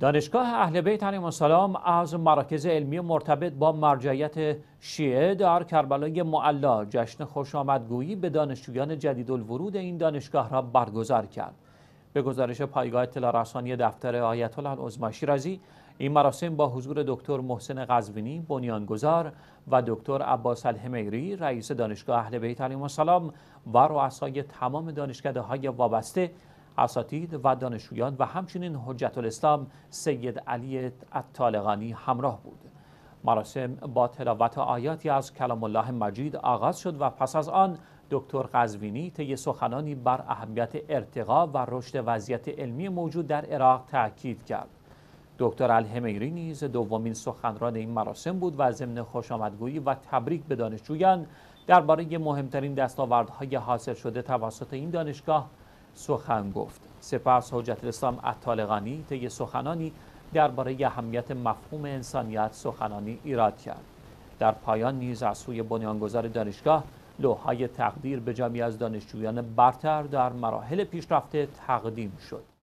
دانشگاه اهل بیت علیهم السلام از مراکز علمی مرتبط با مرجعیت شیعه در کربلای معلا جشن خوش آمدگویی به دانشجویان جدید الورود این دانشگاه را برگزار کرد. به گزارش پایگاه اطلاع رسانی دفتر آیت الله العظما شیرازی این مراسم با حضور دکتر محسن قزوینی بنیانگذار و دکتر عباس الحمیری رئیس دانشگاه اهل بیت علیهم السلام و رؤسای تمام دانشکده های وابسته اساتید و دانشجویان و همچنین حجت الاسلام سید علی الطالقانی همراه بود مراسم با تلاوت آیاتی از کلام الله مجید آغاز شد و پس از آن دکتر قزوینی طی سخنانی بر اهمیت ارتقا و رشد وضعیت علمی موجود در عراق تاکید کرد دکتر الهمیری نیز دومین سخنران این مراسم بود و ضمن خوشامدگویی و تبریک به دانشجویان درباره مهمترین دستاوردهای حاصل شده توسط این دانشگاه سخن گفت سپس حجت الاسلام عطالقانی طی سخنانی درباره اهمیت مفهوم انسانیت سخنانی ایراد کرد در پایان نیز از سوی بنیانگذار دانشگاه لوحای تقدیر به جمعی از دانشجویان برتر در مراحل پیشرفته تقدیم شد